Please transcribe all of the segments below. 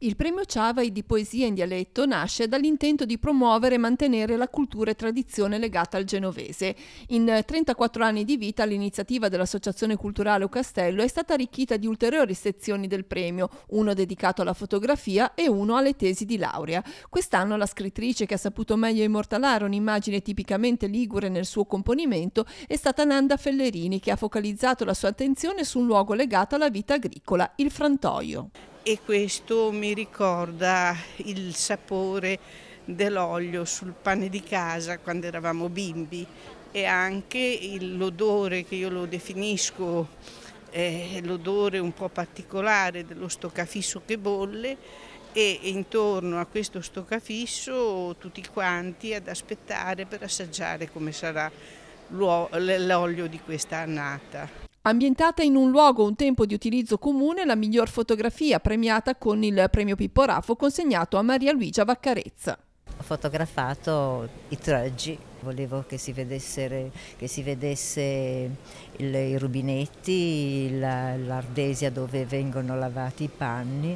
Il premio Ciavai di poesia in dialetto nasce dall'intento di promuovere e mantenere la cultura e tradizione legata al genovese. In 34 anni di vita l'iniziativa dell'Associazione Culturale O Castello è stata arricchita di ulteriori sezioni del premio, uno dedicato alla fotografia e uno alle tesi di laurea. Quest'anno la scrittrice che ha saputo meglio immortalare un'immagine tipicamente ligure nel suo componimento è stata Nanda Fellerini che ha focalizzato la sua attenzione su un luogo legato alla vita agricola, il frantoio e questo mi ricorda il sapore dell'olio sul pane di casa quando eravamo bimbi e anche l'odore che io lo definisco eh, l'odore un po' particolare dello stoccafisso che bolle e intorno a questo stoccafisso tutti quanti ad aspettare per assaggiare come sarà l'olio di questa annata. Ambientata in un luogo un tempo di utilizzo comune, la miglior fotografia premiata con il premio Pippo Raffo consegnato a Maria Luigia Vaccarezza. Ho fotografato i traggi, volevo che si, vedessero vedesse i rubinetti, l'ardesia dove vengono lavati i panni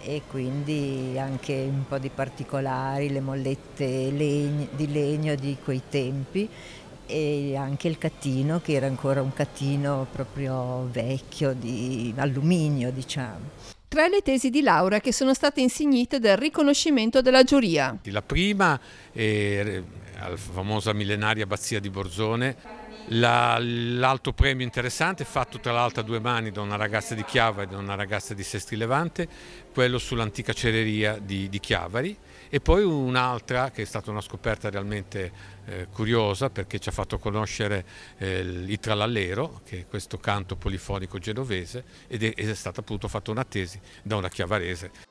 e quindi anche un po' di particolari, le mollette di legno di quei tempi e anche il cattino che era ancora un cattino proprio vecchio di alluminio diciamo. Tra le tesi di Laura che sono state insignite del riconoscimento della giuria. La prima è eh, alla famosa millenaria abbazia di Borzone l'alto premio interessante fatto tra l'altro a due mani da una ragazza di Chiava e da una ragazza di Sestri Levante, quello sull'antica cereria di, di, Chiavari e poi un'altra che è stata una scoperta realmente eh, curiosa perché ci ha fatto conoscere eh, il Tralallero, che è questo canto polifonico genovese ed è, è stata appunto fatta una tesi da una chiavarese.